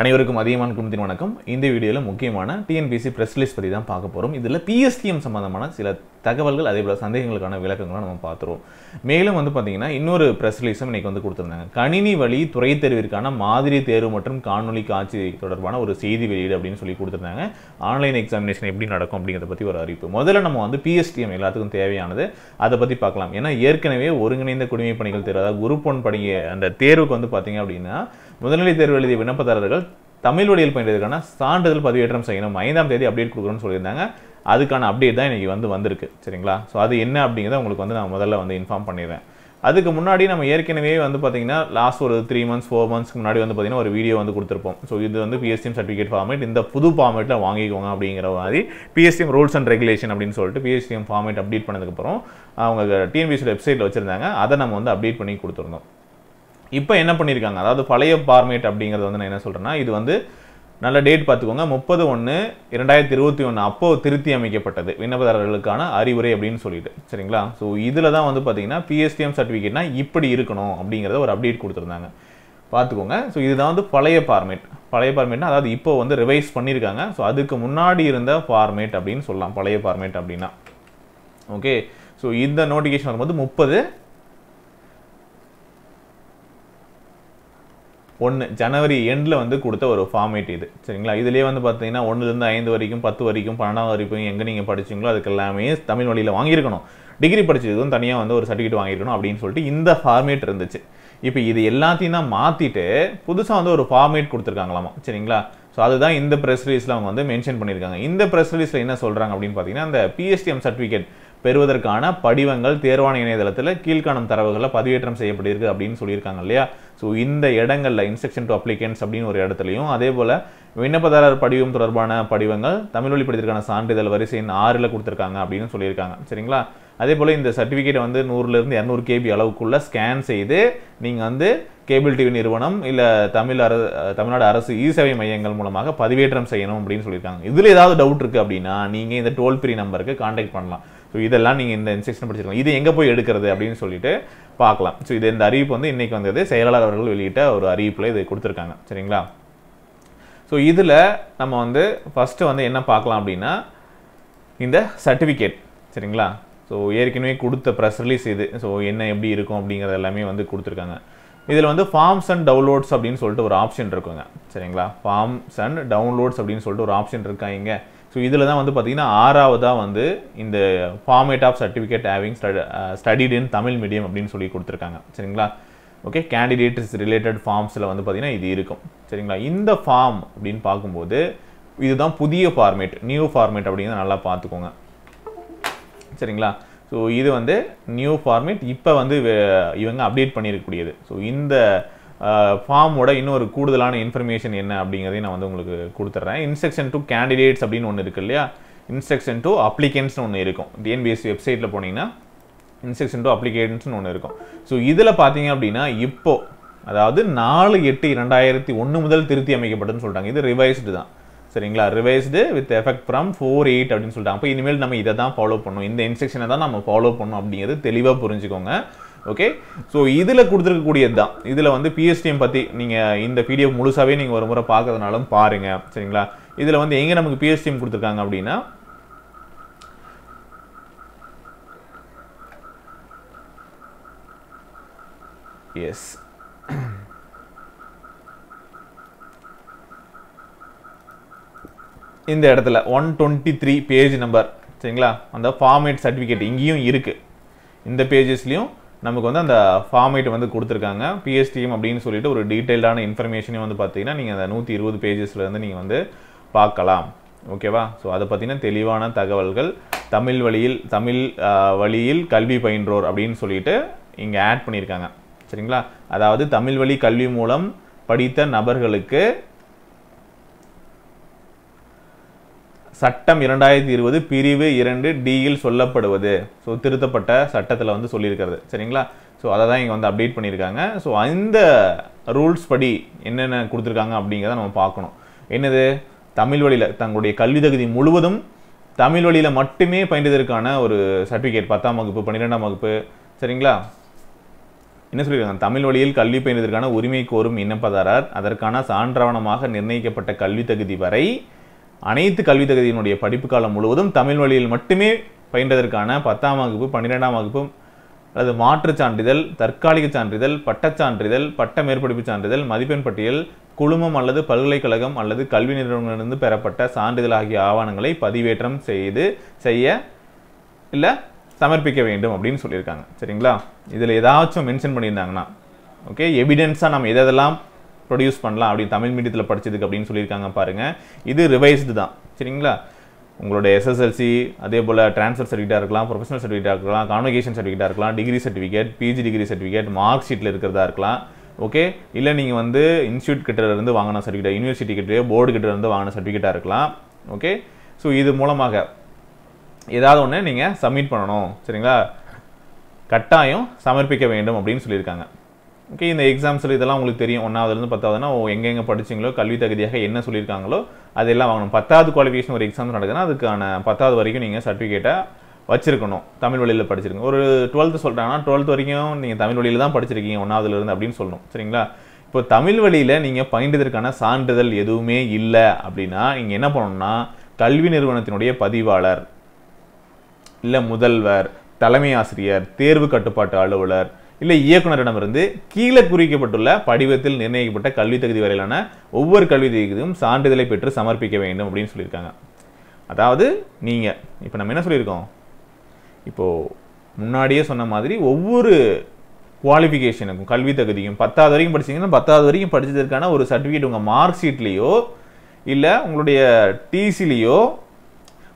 அனைவருக்கும் அதிகமான குடும்பத்தின் வணக்கம் இந்த வீடியோவில் முக்கியமான டிஎன்பிசி ப்ரெஸ் ரிலீஸ் பற்றி தான் பார்க்க போகிறோம் இதில் பிஎஸ்டிஎம் சம்மந்தமான சில தகவல்கள் அதே போல் சந்தேகங்களுக்கான விளக்கங்களும் நம்ம பார்த்துருவோம் மேலும் வந்து பார்த்தீங்கன்னா இன்னொரு ப்ரெஸ் ரிலீஸும் இன்றைக்கி வந்து கொடுத்துருந்தாங்க கணினி வழி துறை தேர்விற்கான மாதிரி தேர்வு மற்றும் காணொலி காட்சி தொடர்பான ஒரு செய்தி வெளியீடு அப்படின்னு சொல்லி கொடுத்துருந்தாங்க ஆன்லைன் எக்ஸாமினேஷன் எப்படி நடக்கும் அப்படிங்கிறத பற்றி ஒரு அறிவிப்பு முதல்ல நம்ம வந்து பிஎஸ்டிஎம் எல்லாத்துக்கும் தேவையானது அதை பற்றி பார்க்கலாம் ஏன்னா ஏற்கனவே ஒருங்கிணைந்த குடிமை பணிகள் தேர்வு அதாவது குரூப் ஒன் படிங்க அந்த தேர்வுக்கு வந்து பார்த்தீங்க அப்படின்னா முதல்நிலை தேர்வு எழுதிய விண்ணப்பதாரர்கள் தமிழ் வழியில் பயின்றதுக்கான சான்றிதழ் பதிவேற்றம் செய்யணும் ஐந்தாம் தேதி அப்டேட் கொடுக்குறோம்னு சொல்லியிருந்தாங்க அதுக்கான அப்டேட் தான் இன்றைக்கி வந்து வந்திருக்கு சரிங்களா ஸோ அது என்ன அப்படிங்கிறத உங்களுக்கு வந்து நான் முதல்ல வந்து இன்ஃபார்ம் பண்ணிடுறேன் அதுக்கு முன்னாடி நம்ம ஏற்கனவே வந்து பார்த்திங்கன்னா லாஸ்ட் ஒரு த்ரீ மந்த்ஸ் ஃபோர் மந்த்ஸ்க்கு முன்னாடி வந்து பார்த்திங்கன்னா ஒரு வீடியோ வந்து கொடுத்துருப்போம் ஸோ இது வந்து பிஎஸ்டிஎம் சர்டிஃபிகேட் ஃபார்மேட் இந்த புது ஃபார்மேட்டில் வாங்கிக்கோங்க அப்படிங்கிற மாதிரி பிஎஸ்டிஎம் ரூல்ஸ் அண்ட் ரெகுலேஷன் அப்படின்னு சொல்லிட்டு பிஎஸ்டிஎம் ஃபார்மேட் அப்டேட் பண்ணதுக்கப்புறம் அவங்க டிஎன்பிஎஸ் வெப்சைட்டில் வச்சுருந்தாங்க அதை நம்ம வந்து அப்டேட் பண்ணி கொடுத்துருந்தோம் இப்போ என்ன பண்ணியிருக்காங்க அதாவது பழைய ஃபார்மேட் அப்படிங்கிறது வந்து நான் என்ன சொல்கிறேன்னா இது வந்து நல்ல டேட் பார்த்துக்கோங்க முப்பது ஒன்று இரண்டாயிரத்தி இருபத்தி ஒன்று அப்போது திருத்தி அமைக்கப்பட்டது விண்ணப்பதாரர்களுக்கான அறிவுரை அப்படின்னு சொல்லிட்டு சரிங்களா ஸோ இதில் தான் வந்து பார்த்தீங்கன்னா பிஎஸ்டிஎம் சர்டிஃபிகேட்னா இப்படி இருக்கணும் அப்படிங்கிறத ஒரு அப்டேட் கொடுத்துருந்தாங்க பார்த்துக்கோங்க ஸோ இதுதான் வந்து பழைய ஃபார்மேட் பழைய ஃபார்மேட்னா அதாவது இப்போ வந்து ரிவைஸ் பண்ணியிருக்காங்க ஸோ அதுக்கு முன்னாடி இருந்த ஃபார்மேட் அப்படின்னு சொல்லலாம் பழைய ஃபார்மேட் அப்படின்னா ஓகே ஸோ இந்த நோட்டிஃபிகேஷன் வரும்போது முப்பது ஒன்று ஜனவரி எண்டில் வந்து கொடுத்த ஒரு ஃபார்மேட் இது சரிங்களா இதுலேயே வந்து பார்த்தீங்கன்னா ஒன்றுலேருந்து ஐந்து வரைக்கும் பத்து வரைக்கும் பன்னெண்டாவது வரைக்கும் எங்கே நீங்கள் படிச்சிங்களோ அதுக்கு எல்லாமே தமிழ் வழியில் வாங்கியிருக்கணும் டிகிரி படிச்சதும் தனியாக வந்து ஒரு சர்டிஃபிகேட் வாங்கியிருக்கணும் அப்படின்னு சொல்லிட்டு இந்த ஃபார்மேட் இருந்துச்சு இப்போ இது எல்லாத்தையும் தான் மாற்றிட்டு புதுசாக வந்து ஒரு ஃபார்மேட் கொடுத்துருக்காங்களாமா சரிங்களா ஸோ அதுதான் இந்த ப்ரெஸ் ரிலீஸில் அவங்க வந்து மென்ஷன் பண்ணியிருக்காங்க இந்த ப்ரெஸ் ரிலீஸில் என்ன சொல்கிறாங்க அப்படின்னு பார்த்தீங்கன்னா அந்த பிஎஸ்டிஎம் சர்டிஃபிகேட் பெறுவதற்கான படிவங்கள் தேர்வான இணையதளத்தில் கீழ்காணும் தரவுகளில் பதிவேற்றம் செய்யப்பட்டிருக்கு அப்படின்னு சொல்லியிருக்காங்க இல்லையா ஸோ இந்த இடங்களில் இன்ஸ்ட்ரக்ஷன் டு அப்ளிகேன்ஸ் அப்படின்னு ஒரு இடத்துலையும் அதே போல் விண்ணப்பதாரர் படிவம் தொடர்பான படிவங்கள் தமிழ் வழிப்படுத்திற்கான சான்றிதழ் வரிசையின் ஆறில் கொடுத்துருக்காங்க அப்படின்னு சொல்லியிருக்காங்க சரிங்களா அதே போல் இந்த சர்டிஃபிகேட்டை வந்து நூறுலேருந்து இரநூறு கேபி அளவுக்குள்ளே ஸ்கேன் செய்து நீங்கள் வந்து கேபிள் டிவி நிறுவனம் இல்லை தமிழ் அரசு தமிழ்நாடு அரசு இ சேவை மையங்கள் மூலமாக பதிவேற்றம் செய்யணும் அப்படின்னு சொல்லியிருக்காங்க இதில் ஏதாவது டவுட் இருக்குது அப்படின்னா நீங்கள் இந்த டோல் ஃப்ரீ நம்பருக்கு காண்டாக்ட் பண்ணலாம் ஸோ இதெல்லாம் நீங்கள் இந்த இன்ஸ்ட்ரக்ஷன் படிச்சிருக்கோம் இது எங்கே போய் எடுக்கிறது அப்படின்னு சொல்லிட்டு பார்க்கலாம் ஸோ இது இந்த அறிவிப்பு வந்து இன்றைக்கி வந்தது செயலாளர் அவர்கள் வெளியிட்ட ஒரு அறிவிப்பில் இது கொடுத்துருக்காங்க சரிங்களா ஸோ இதில் நம்ம வந்து ஃபஸ்ட்டு வந்து என்ன பார்க்கலாம் அப்படின்னா இந்த சர்டிஃபிகேட் சரிங்களா ஸோ ஏற்கனவே கொடுத்த ப்ரெஸ் ரிலீஸ் இது ஸோ என்ன எப்படி இருக்கும் அப்படிங்கிறது எல்லாமே வந்து கொடுத்துருக்காங்க இதில் வந்து ஃபார்ம்ஸ் அண்ட் டவுன்லோட்ஸ் அப்படின்னு சொல்லிட்டு ஒரு ஆப்ஷன் இருக்குங்க சரிங்களா ஃபார்ம்ஸ் அண்ட் டவுன்லோட்ஸ் அப்படின்னு சொல்லிட்டு ஒரு ஆப்ஷன் இருக்காங்க ஸோ இதில் தான் வந்து பார்த்திங்கன்னா ஆறாவதாக வந்து இந்த format of certificate having studied in Tamil medium அப்படின்னு சொல்லி கொடுத்துருக்காங்க சரிங்களா ஓகே கேண்டிடேட்ஸ் ரிலேட்டட் ஃபார்ம்ஸில் வந்து பார்த்திங்கன்னா இது இருக்கும் சரிங்களா இந்த ஃபார்ம் அப்படின்னு பார்க்கும்போது இதுதான் புதிய ஃபார்மேட் நியூ ஃபார்மேட் அப்படிங்கிறத நல்லா பார்த்துக்கோங்க சரிங்களா ஸோ இது வந்து நியூ ஃபார்மேட் இப்போ வந்து இவங்க அப்டேட் பண்ணியிருக்கக்கூடியது ஸோ இந்த ஃபார்மோட இன்னொரு கூடுதலான இன்ஃபர்மேஷன் என்ன அப்படிங்கிறதையும் நான் வந்து உங்களுக்கு கொடுத்துட்றேன் இன்ஸ்ட்ரக்ஷன் டு கேண்டிடேட்ஸ் அப்படின்னு ஒன்று இருக்குது இல்லையா இன்ஸ்ட்ரக்ஷன் டு அப்ளிகேன்ஸ்னு ஒன்று இருக்கும் டிஎன்பிஎஸ்சி வெப்சைட்டில் போனீங்கன்னா இன்ஸ்ட்ரக்ஷன் டு அப்ளிகேஷன்ஸ்னு ஒன்று இருக்கும் ஸோ இதில் பார்த்தீங்க அப்படின்னா இப்போது அதாவது நாலு எட்டு இரண்டாயிரத்தி ஒன்று முதல் திருத்தி அமைக்கப்பட்டதுன்னு சொல்லிட்டாங்க இது ரிவைஸ்டு தான் சரிங்களா revised with effect from four eight அப்படின்னு சொல்லிட்டாங்க அப்போ இனிமேல் நம்ம இதை தான் ஃபாலோ பண்ணணும் இந்த இன்ஸ்ட்ரக்ஷனை தான் நம்ம ஃபாலோ பண்ணணும் அப்படிங்கிறது தெளிவாக புரிஞ்சுக்கோங்க ஓகே ஸோ இதில் கொடுத்துருக்கக்கூடியது தான் இதில் வந்து பிஎஸ்டிஎம் பற்றி நீங்கள் இந்த பிடிஎஃப் முழுசாகவே நீங்கள் ஒரு முறை பார்க்கறதுனாலும் பாருங்கள் சரிங்களா இதில் வந்து எங்கே நமக்கு பிஎஸ்டிஎம் கொடுத்துருக்காங்க அப்படின்னா எஸ் இந்த இடத்துல one twenty three page number சரிங்களா அந்த ஃபார்மேட் சர்டிஃபிகேட் இங்கேயும் இருக்குது இந்த பேஜஸ்லேயும் நமக்கு வந்து அந்த ஃபார்மேட் வந்து கொடுத்துருக்காங்க பிஎஸ்டிஎம் அப்படின்னு சொல்லிட்டு ஒரு டீட்டெயில்டான இன்ஃபர்மேஷனே வந்து பார்த்தீங்கன்னா நீங்கள் அந்த நூற்றி இருபது பேஜஸ்லேருந்து நீங்கள் வந்து பார்க்கலாம் ஓகேவா ஸோ அதை பார்த்தீங்கன்னா தெளிவான தகவல்கள் தமிழ் வழியில் தமிழ் வழியில் கல்வி பயின்றோர் அப்படின்னு சொல்லிட்டு இங்கே ஆட் பண்ணியிருக்காங்க சரிங்களா அதாவது தமிழ் வழி கல்வி மூலம் படித்த நபர்களுக்கு சட்டம் இரண்டாயிரத்தி இருபது பிரிவு இரண்டு டியில் சொல்லப்படுவது ஸோ திருத்தப்பட்ட சட்டத்தில் வந்து சொல்லியிருக்கிறது சரிங்களா ஸோ அதை தான் இங்கே வந்து அப்டேட் பண்ணியிருக்காங்க ஸோ அந்த ரூல்ஸ் படி என்னென்ன கொடுத்துருக்காங்க அப்படிங்கிறத நம்ம பார்க்கணும் என்னது தமிழ் வழியில் தங்களுடைய கல்வி தகுதி முழுவதும் தமிழ் வழியில் மட்டுமே பயின்றதற்கான ஒரு சர்டிஃபிகேட் பத்தாம் வகுப்பு பன்னிரெண்டாம் வகுப்பு சரிங்களா என்ன சொல்லியிருக்காங்க தமிழ் வழியில் கல்வி பயின்றதற்கான உரிமை கோரும் விண்ணப்பதாரர் அதற்கான சான்றாவணமாக நிர்ணயிக்கப்பட்ட கல்வி தகுதி வரை அனைத்து கல்வி தகுதியினுடைய படிப்பு காலம் முழுவதும் தமிழ் வழியில் மட்டுமே பயின்றதற்கான பத்தாம் வகுப்பு பன்னிரெண்டாம் வகுப்பு அல்லது மாற்றுச் சான்றிதழ் தற்காலிக சான்றிதழ் சான்றிதழ் பட்ட மேற்படிப்பு சான்றிதழ் மதிப்பெண் பட்டியல் குழுமம் அல்லது பல்கலைக்கழகம் அல்லது கல்வி நிறுவனங்களிலிருந்து பெறப்பட்ட சான்றிதழ் ஆகிய ஆவணங்களை பதிவேற்றம் செய்து செய்ய இல்லை சமர்ப்பிக்க வேண்டும் அப்படின்னு சொல்லியிருக்காங்க சரிங்களா இதில் ஏதாச்சும் மென்ஷன் பண்ணியிருந்தாங்கன்னா ஓகே எவிடென்ஸாக நம்ம எதெல்லாம் ப்ரொடியூஸ் பண்ணலாம் அப்படின்னு தமிழ் மீடியத்தில் படித்ததுக்கு அப்படின்னு சொல்லியிருக்காங்க பாருங்கள் இது ரிவைஸ்டு தான் சரிங்களா உங்களோட எஸ்எஸ்எல்சி அதே போல் ட்ரான்ஸ்ஃபர் சர்டிஃபிகேட்டாக இருக்கலாம் ப்ரொஃபஷனல் சர்டிஃபிகேட்டாக இருக்கலாம் கான்வகேஷன் சர்டிஃபிகேட்டாக இருக்கலாம் degree certificate PG degree certificate mark ஷீட்டில் இருக்கிறதா இருக்கலாம் ஓகே இல்லை நீங்கள் வந்து இன்ஸ்டியூட் கிட்டேருந்து வாங்கின சர்டிஃபிகேட் யூனிவர்சிட்டி கிட்டே போர்டு கிட்டேருந்து வாங்கின சர்டிஃபிகேட்டாக இருக்கலாம் ஓகே ஸோ இது மூலமாக ஏதாவது ஒன்று நீங்கள் சப்மிட் பண்ணணும் சரிங்களா கட்டாயம் சமர்ப்பிக்க வேண்டும் அப்படின்னு சொல்லியிருக்காங்க ஓகே இந்த எக்ஸாம்ஸில் இதெல்லாம் உங்களுக்கு தெரியும் ஒன்றாவதுலேருந்து பத்தாவதுனா எங்கெங்கே படிச்சிங்களோ கல்வி தகுதியாக என்ன சொல்லியிருக்காங்களோ அதெல்லாம் வாங்கணும் பத்தாவது குவாலிஃபிகேஷன் ஒரு எக்ஸாம் நடக்குதுன்னா அதுக்கான பத்தாவது வரைக்கும் நீங்கள் சர்டிஃபிகேட்டை வச்சிருக்கணும் தமிழ் வழியில் படிச்சிருக்கணும் ஒரு டுவெல்த்து சொல்கிறாங்கன்னா டுவெல்த் வரைக்கும் நீங்கள் தமிழ் வழியில் தான் படிச்சிருக்கீங்க ஒன்றாவதுலேருந்து அப்படின்னு சொல்லணும் சரிங்களா இப்போ தமிழ் வழியில் நீங்கள் பயின்றதற்கான சான்றிதழ் எதுவுமே இல்லை அப்படின்னா நீங்கள் என்ன பண்ணணும்னா கல்வி நிறுவனத்தினுடைய பதிவாளர் இல்லை முதல்வர் தலைமை ஆசிரியர் தேர்வு கட்டுப்பாட்டு அலுவலர் இல்லை இயக்குநரிடமிருந்து கீழே குறிக்கப்பட்டுள்ள படிவத்தில் நிர்ணயிக்கப்பட்ட கல்வித் தகுதி வரையிலான ஒவ்வொரு கல்வி தகுதியும் சான்றிதழை பெற்று சமர்ப்பிக்க வேண்டும் அப்படின்னு சொல்லியிருக்காங்க அதாவது நீங்கள் இப்போ நம்ம என்ன சொல்லியிருக்கோம் இப்போது முன்னாடியே சொன்ன மாதிரி ஒவ்வொரு குவாலிஃபிகேஷனுக்கும் கல்வி தகுதியும் பத்தாவது வரைக்கும் படிச்சிங்கன்னா பத்தாவது வரைக்கும் படித்ததற்கான ஒரு சர்டிஃபிகேட் உங்கள் மார்க் ஷீட்லேயோ இல்லை உங்களுடைய டிசிலேயோ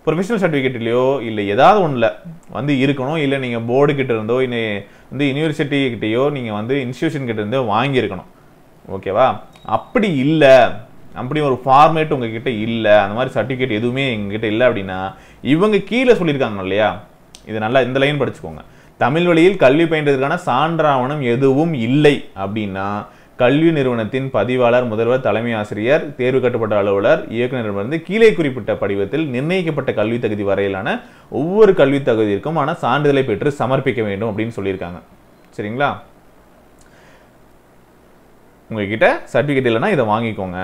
ப்ரொஃபஷனல் சர்டிஃபிகேட்லையோ இல்லை ஏதாவது ஒன்றில் வந்து இருக்கணும் இல்லை நீங்கள் போர்டு இருந்தோ இல்லை வந்து யூனிவர்சிட்டி கிட்டேயோ நீங்கள் வந்து இன்ஸ்டியூஷன் கிட்டே இருந்தோ வாங்கியிருக்கணும் ஓகேவா அப்படி இல்லை அப்படி ஒரு ஃபார்மேட் உங்ககிட்ட இல்லை அந்த மாதிரி சர்டிஃபிகேட் எதுவுமே எங்ககிட்ட இல்லை அப்படின்னா இவங்க கீழே சொல்லியிருக்காங்க இல்லையா இது நல்லா இந்த லைன் படிச்சுக்கோங்க தமிழ் வழியில் கல்வி பயின்றதுக்கான சான்றாவணம் எதுவும் இல்லை அப்படின்னா கல்வி நிறுவனத்தின் பதிவாளர் முதல்வர் தலைமை ஆசிரியர் தேர்வு கட்டுப்பட்ட அலுவலர் இயக்குநர் வந்து கீழே குறிப்பிட்ட படிவத்தில் நிர்ணயிக்கப்பட்ட கல்வி தகுதி வரையிலான ஒவ்வொரு கல்வி தகுதிக்கும் ஆனால் சான்றிதழை பெற்று சமர்ப்பிக்க வேண்டும் அப்படின்னு சொல்லியிருக்காங்க சரிங்களா உங்ககிட்ட சர்டிஃபிகேட் இல்லைன்னா இதை வாங்கிக்கோங்க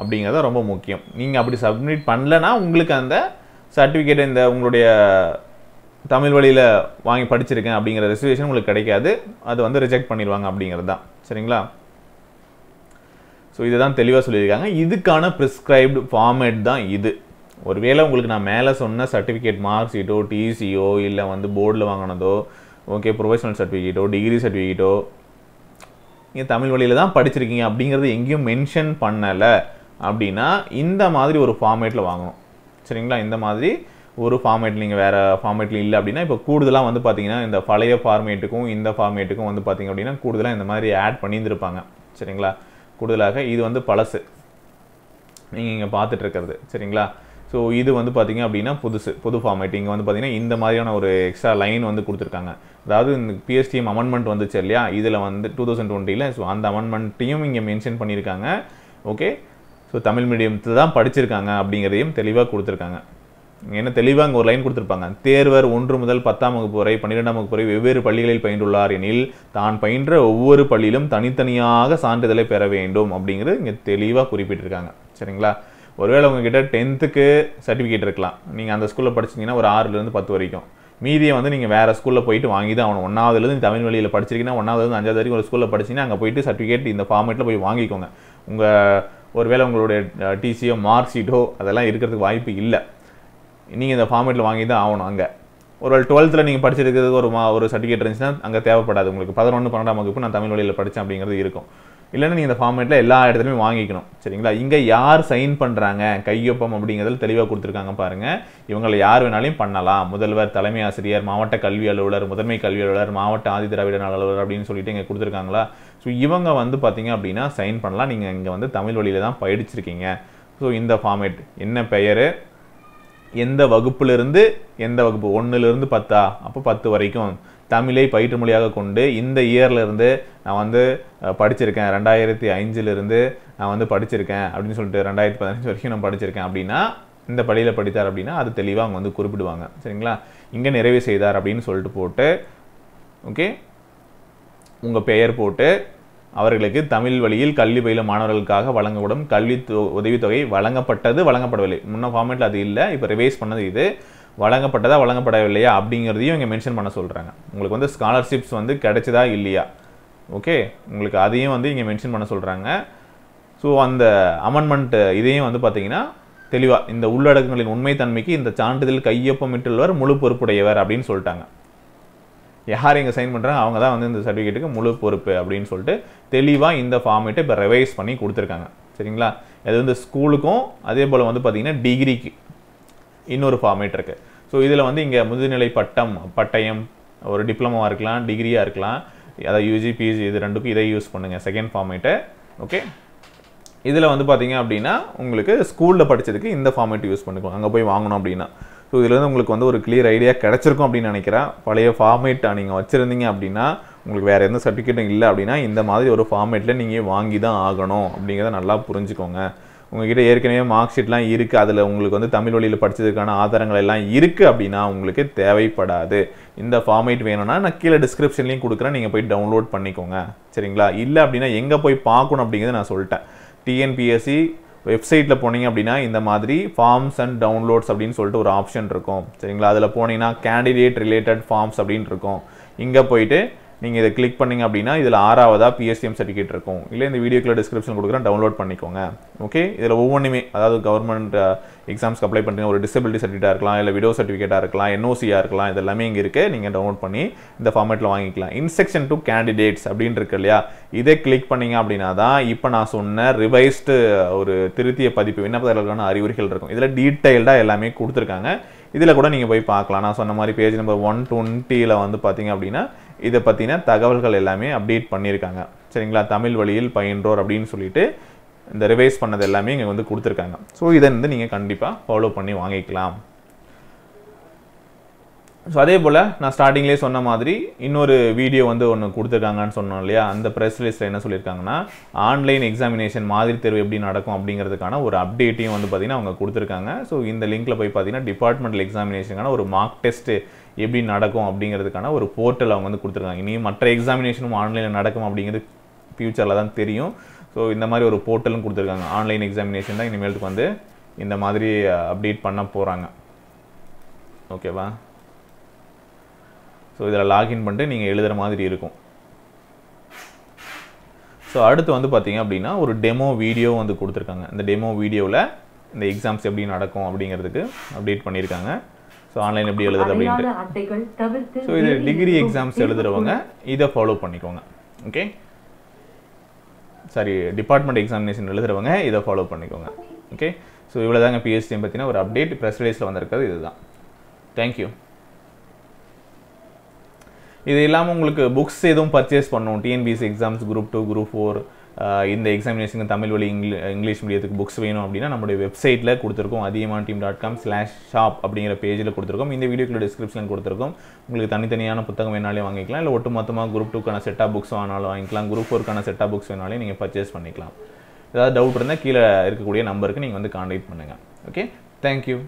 அப்படிங்கிறத ரொம்ப முக்கியம் நீங்கள் அப்படி சப்மிட் பண்ணலன்னா உங்களுக்கு அந்த சர்டிஃபிகேட் இந்த உங்களுடைய தமிழ் வழியில் வாங்கி படிச்சிருக்கேன் அப்படிங்கிற ரிசர்வேஷன் உங்களுக்கு கிடைக்காது அது வந்து ரிஜெக்ட் பண்ணிடுவாங்க அப்படிங்கிறது தான் சரிங்களா ஸோ இதை தான் தெளிவாக சொல்லியிருக்காங்க இதுக்கான ப்ரிஸ்கிரைப்டு ஃபார்மேட் தான் இது ஒருவேளை உங்களுக்கு நான் மேலே சொன்ன சர்டிஃபிகேட் மார்க் ஷீட்டோ டிசியோ இல்லை வந்து போர்டில் வாங்கினதோ ஓகே ப்ரொஃபஷனல் சர்டிஃபிகேட்டோ டிகிரி சர்டிஃபிகேட்டோ நீங்கள் தமிழ் வழியில் தான் படிச்சிருக்கீங்க அப்படிங்கிறது எங்கேயும் மென்ஷன் பண்ணலை அப்படின்னா இந்த மாதிரி ஒரு ஃபார்மேட்டில் வாங்கணும் சரிங்களா இந்த மாதிரி ஒரு ஃபார்மேட்டில் நீங்கள் வேறு ஃபார்மேட்டில் இல்லை அப்படின்னா இப்போ கூடுதலாக வந்து பார்த்தீங்கன்னா இந்த பழைய ஃபார்மேட்டுக்கும் இந்த ஃபார்மேட்டுக்கும் வந்து பார்த்திங்க அப்படின்னா கூடுதலாக இந்த மாதிரி ஆட் பண்ணியிருந்துருப்பாங்க சரிங்களா கூடுதலாக இது வந்து பழசு நீங்கள் இங்கே பார்த்துட்ருக்கிறது சரிங்களா ஸோ இது வந்து பார்த்திங்க அப்படின்னா புதுசு புது ஃபார்மேட் இங்கே வந்து பார்த்திங்கன்னா இந்த மாதிரியான ஒரு எக்ஸ்ட்ரா லைன் வந்து கொடுத்துருக்காங்க அதாவது இந்த பிஎஸ்டிஎம் அமெண்ட்மெண்ட் வந்துச்சு இல்லையா இதில் வந்து டூ தௌசண்ட் டுவெண்ட்டியில் ஸோ அந்த அமெண்ட்மெண்ட்டையும் இங்கே மென்ஷன் பண்ணியிருக்காங்க ஓகே ஸோ தமிழ் மீடியத்தில் தான் படிச்சிருக்காங்க அப்படிங்கிறதையும் தெளிவாக கொடுத்துருக்காங்க ஏன்னா தெளிவாக அங்கே ஒரு லைன் கொடுத்துருப்பாங்க தேர்வர் ஒன்று முதல் பத்தாம் வகுப்பு வரை பன்னிரெண்டாம் வகுப்பு வரை வெவ்வேறு பள்ளிகளில் பயின்றுள்ளார் எனில் தான் பயின்ற ஒவ்வொரு பள்ளியிலும் தனித்தனியாக சான்றிதழை பெற வேண்டும் அப்படிங்கிறது இங்கே தெளிவாக குறிப்பிட்டிருக்காங்க சரிங்களா ஒருவேளை உங்ககிட்ட டென்த்துக்கு சர்டிஃபிகேட் இருக்கலாம் நீங்கள் அந்த ஸ்கூலில் படிச்சிங்கன்னா ஒரு ஆறுலேருந்து பத்து வரைக்கும் மீதியை வந்து நீங்கள் வேறு ஸ்கூலில் போயிட்டு வாங்கி தான் அவன் ஒன்றாவதுலேருந்து தமிழ் வழியில் படிச்சிருக்கீங்கன்னா ஒன்றாவதுலேருந்து அஞ்சாவது வரைக்கும் ஒரு ஸ்கூலில் படிச்சிங்கன்னா அங்கே போயிட்டு சர்டிஃபிகேட் இந்த ஃபார்மேட்டில் போய் வாங்கிக்கோங்க உங்கள் ஒருவேளை உங்களுடைய டிசியோ மார்க் ஷீட்டோ அதெல்லாம் இருக்கிறதுக்கு வாய்ப்பு இல்லை நீங்கள் இந்த ஃபார்மேட்டில் வாங்கி தான் ஆகணும் அங்கே ஒரு டுவெல்த்தில் நீங்கள் படிச்சிருக்கிறது ஒரு மா ஒரு சர்டிஃபிகேட் இருந்துச்சுன்னா அங்கே தேவைப்படாது உங்களுக்கு பதினொன்று பன்னெண்டாம் வகுப்பு நான் தமிழ் வழியில் படித்தேன் அப்படிங்கிறது இருக்கும் இல்லைன்னா நீங்கள் இந்த ஃபார்மேட்டில் எல்லா இடத்துலையுமே வாங்கிக்கணும் சரிங்களா இங்கே யார் சைன் பண்ணுறாங்க கையொப்பம் அப்படிங்கிறதுல தெளிவாக கொடுத்துருக்காங்க பாருங்கள் இவங்களை யார் வேணாலையும் பண்ணலாம் முதல்வர் தலைமை ஆசிரியர் மாவட்ட கல்வி அலுவலர் முதன்மை கல்வி அலுவலர் மாவட்ட ஆதி திராவிட அலுவலர் அப்படின்னு சொல்லிட்டு இங்கே கொடுத்துருக்காங்களா ஸோ இவங்க வந்து பார்த்தீங்க அப்படின்னா சைன் பண்ணலாம் நீங்கள் இங்கே வந்து தமிழ் வழியில் தான் படிச்சிருக்கீங்க ஸோ இந்த ஃபார்மேட் என்ன பெயர் எந்த வகுப்புலேருந்து எந்த வகுப்பு ஒன்றுலேருந்து பத்தா அப்போ பத்து வரைக்கும் தமிழை பயிற்று மொழியாக கொண்டு இந்த இயர்லேருந்து நான் வந்து படிச்சிருக்கேன் ரெண்டாயிரத்தி ஐந்துலேருந்து நான் வந்து படிச்சிருக்கேன் அப்படின்னு சொல்லிட்டு ரெண்டாயிரத்தி பதினஞ்சு வரைக்கும் நான் படிச்சிருக்கேன் அப்படின்னா இந்த பள்ளியில் படித்தார் அப்படின்னா அது தெளிவாக அவங்க வந்து குறிப்பிடுவாங்க சரிங்களா இங்கே நிறைவு செய்தார் அப்படின்னு சொல்லிட்டு போட்டு ஓகே உங்கள் பெயர் போட்டு அவர்களுக்கு தமிழ் வழியில் கல்வி பயில மாணவர்களுக்காக வழங்கப்படும் கல்வி உதவித்தொகை வழங்கப்பட்டது வழங்கப்படவில்லை முன்ன ஃபார்மேட்டில் அது இல்லை இப்போ ரிவைஸ் பண்ணது இது வழங்கப்பட்டதா வழங்கப்படவில்லையா அப்படிங்கிறதையும் இங்கே மென்ஷன் பண்ண சொல்கிறாங்க உங்களுக்கு வந்து ஸ்காலர்ஷிப்ஸ் வந்து கிடைச்சதா இல்லையா ஓகே உங்களுக்கு அதையும் வந்து இங்கே மென்ஷன் பண்ண சொல்கிறாங்க ஸோ அந்த அமெண்ட்மெண்ட்டு இதையும் வந்து பார்த்தீங்கன்னா தெளிவாக இந்த உள்ளடக்கங்களின் உண்மைத்தன்மைக்கு இந்த சான்றிதழ் கையொப்பமிட்டுள்ளவர் முழு பொறுப்புடையவர் அப்படின்னு சொல்லிட்டாங்க யார் இங்கே சைன் பண்ணுறாங்க அவங்க தான் வந்து இந்த சர்டிஃபிகேட்டுக்கு முழு பொறுப்பு அப்படின்னு சொல்லிட்டு தெளிவாக இந்த ஃபார்மேட்டை இப்போ ரிவைஸ் பண்ணி கொடுத்துருக்காங்க சரிங்களா அது வந்து ஸ்கூலுக்கும் அதே போல் வந்து பார்த்திங்கன்னா டிகிரிக்கு இன்னொரு ஃபார்மேட் இருக்குது ஸோ இதில் வந்து இங்கே முதுநிலை பட்டம் பட்டயம் ஒரு டிப்ளமாவாக இருக்கலாம் டிகிரியாக இருக்கலாம் அதாவது யூஜி பிஜி இது ரெண்டுக்கும் இதை யூஸ் பண்ணுங்கள் செகண்ட் ஃபார்மேட்டை ஓகே இதில் வந்து பார்த்திங்க அப்படின்னா உங்களுக்கு ஸ்கூலில் படித்ததுக்கு இந்த ஃபார்மேட் யூஸ் பண்ணிக்கோங்க அங்கே போய் வாங்கணும் அப்படின்னா ஸோ இதுலேருந்து உங்களுக்கு வந்து ஒரு கிளியர் ஐடியா கிடச்சிருக்கும் அப்படின்னு நினைக்கிறேன் பழைய ஃபார்மேட்டாக நீங்கள் வச்சுருந்தீங்க அப்படின்னா உங்களுக்கு வேறு எந்த சர்டிஃபிகேட்டும் இல்லை அப்படின்னா இந்த மாதிரி ஒரு ஃபார்மேட்டில் நீங்கள் வாங்கி தான் ஆகணும் அப்படிங்கிறத நல்லா புரிஞ்சுக்கோங்க உங்ககிட்ட ஏற்கனவே மார்க் ஷீட்லாம் இருக்குது அதில் உங்களுக்கு வந்து தமிழ் வழியில் படித்ததுக்கான ஆதாரங்கள் எல்லாம் இருக்குது அப்படின்னா உங்களுக்கு தேவைப்படாது இந்த ஃபார்மேட் வேணும்னா நான் கீழே டிஸ்கிரிப்ஷன்லேயும் கொடுக்குறேன் நீங்கள் போய் டவுன்லோட் பண்ணிக்கோங்க சரிங்களா இல்லை அப்படின்னா எங்கே போய் பார்க்கணும் அப்படிங்கிறத நான் சொல்லிட்டேன் டிஎன்பிஎஸ்சி வெப்சைட்டில் போனீங்க அப்படின்னா இந்த மாதிரி ஃபார்ம்ஸ் அண்ட் டவுன்லோட்ஸ் அப்படின்னு சொல்லிட்டு ஒரு ஆப்ஷன் இருக்கும் சரிங்களா அதில் போனீங்கன்னா கேண்டிடேட் ரிலேட்டட் ஃபார்ம்ஸ் அப்படின்னு இருக்கும் இங்கே போயிட்டு நீங்கள் இதை கிளிக் பண்ணிங்க அப்படின்னா இதில் ஆறாவதாக பிஎஸ்டிஎம் சர்டிஃபிகேட் இருக்கும் இல்லை இந்த வீடியோக்குள்ள டிஸ்கிரிப்ஷன் கொடுக்குறேன் டவுன்லோட் பண்ணிக்கோங்க ஓகே இதில் ஒவ்வொன்றுமே அதாவது கவர்மெண்ட் எக்ஸாம்ஸ்க்கு அப்ளை பண்ணுறீங்க ஒரு டிசபிலிட்டி சர்டிஃபிகேட்டாக இருக்கலாம் இல்லை விடோ சர்டிஃபிகேட்டாக இருக்கலாம் என்ஓசியாக இருக்கலாம் இது எல்லாமே இங்கே இருக்குது நீங்கள் டவுன்லோட் பண்ணி இந்த ஃபார்மேட்டில் வாங்கிக்கலாம் இன்ஸ்ட்ரக்ஷன் டு கேண்டிடேட்ஸ் அப்படின்னு இருக்கு இல்லையா இதை கிளிக் பண்ணிங்க அப்படின்னா தான் இப்போ நான் சொன்ன ரிவைஸ்டு ஒரு திருத்திய பதிப்பு விண்ணப்பதாரர்களுக்கான அறிவுரைகள் இருக்கும் இதில் டீட்டெயில்டாக எல்லாமே கொடுத்துருக்காங்க இதில் கூட நீங்கள் போய் பார்க்கலாம் நான் சொன்ன மாதிரி பேஜ் நம்பர் ஒன் டுவெண்ட்டியில் வந்து பார்த்தீங்க அப்படின்னா இதை பற்றின தகவல்கள் எல்லாமே அப்டேட் பண்ணியிருக்காங்க சரிங்களா தமிழ் வழியில் பயின்றோர் அப்படின்னு சொல்லிட்டு இந்த ரிவைஸ் பண்ணது எல்லாமே இங்கே வந்து கொடுத்துருக்காங்க ஸோ இதை வந்து நீங்கள் கண்டிப்பாக ஃபாலோ பண்ணி வாங்கிக்கலாம் ஸோ அதே போல் நான் ஸ்டார்டிங்லேயே சொன்ன மாதிரி இன்னொரு வீடியோ வந்து ஒன்று கொடுத்துருக்காங்கன்னு சொன்னோம் இல்லையா அந்த ப்ரெஸ் லிஸ்ட்டில் என்ன சொல்லியிருக்காங்கன்னா ஆன்லைன் எக்ஸாமினேஷன் மாதிரி தேர்வு எப்படி நடக்கும் அப்படிங்கிறதுக்கான ஒரு அப்டேட்டையும் வந்து பார்த்திங்கன்னா அவங்க கொடுத்துருக்காங்க ஸோ இந்த லிங்க்கில் போய் பார்த்தீங்கன்னா டிபார்ட்மெண்டல் எக்ஸாமினேஷனுக்கான ஒரு மார்க் டெஸ்ட்டு எப்படி நடக்கும் அப்படிங்கிறதுக்கான ஒரு போர்ட்டல் அவங்க வந்து கொடுத்துருக்காங்க இனி மற்ற எக்ஸாமினேஷனும் ஆன்லைனில் நடக்கும் அப்படிங்கிறது ஃப்யூச்சரில் தான் தெரியும் ஸோ இந்த மாதிரி ஒரு போர்ட்டலும் கொடுத்துருக்காங்க ஆன்லைன் எக்ஸாமினேஷன் தான் இனிமேலுக்கு வந்து இந்த மாதிரி அப்டேட் பண்ண போகிறாங்க ஓகேவா ஸோ இதில் லாகின் பண்ணிட்டு நீங்கள் எழுதுகிற மாதிரி இருக்கும் ஸோ அடுத்து வந்து பார்த்திங்க அப்படின்னா ஒரு டெமோ வீடியோ வந்து கொடுத்துருக்காங்க இந்த டெமோ வீடியோவில் இந்த எக்ஸாம்ஸ் எப்படி நடக்கும் அப்படிங்கிறதுக்கு அப்டேட் பண்ணியிருக்காங்க ஸோ ஆன்லைன் எப்படி எழுதுறது அப்படின்ட்டு ஸோ இது டிகிரி எக்ஸாம்ஸ் எழுதுகிறவங்க இதை ஃபாலோ பண்ணிக்கோங்க ஓகே சாரி டிபார்ட்மெண்ட் எக்ஸாமினேஷன் எழுதுகிறவங்க இதை ஃபாலோ பண்ணிக்கோங்க ஓகே ஸோ இவ்வளோதாங்க தாங்க பார்த்தீங்கன்னா ஒரு அப்டேட் ப்ரெஸ் ரிலீஸில் வந்திருக்கிறது இதுதான் தேங்க்யூ இது இல்லாமல் உங்களுக்கு புக்ஸ் எதுவும் பர்ச்சேஸ் பண்ணணும் TNPSC exams group two group four இந்த எக்ஸாமினேஷனுக்கு தமிழ் வழி இங்கிலீ இங்கிலீஷ் மீடியத்துக்கு புக்ஸ் வேணும் அப்படின்னா நம்மளுடைய வெப்சைட்டில் கொடுத்துருக்கோம் அதிகமான team dot com slash shop அப்படிங்கிற பேஜில் கொடுத்துருக்கோம் இந்த வீடியோக்கில் டிஸ்கிரிப்ஷன் கொடுத்துருக்கோம் உங்களுக்கு தனித்தனியான புத்தகம் வேணாலே வாங்கிக்கலாம் இல்லை ஒட்டுமொத்தமாக குரூப் டூக்கான செட்டாக புக்ஸ் வேணாலும் வாங்கிக்கலாம் குரூப் ஃபோருக்கான செட்டாக புக்ஸ் வேணாலும் நீங்கள் பர்ச்சேஸ் பண்ணிக்கலாம் ஏதாவது டவுட் இருந்தால் கீழே இருக்கக்கூடிய நம்பருக்கு நீங்கள் வந்து கான்டாக்ட் பண்ணுங்கள் ஓகே தேங்க்யூ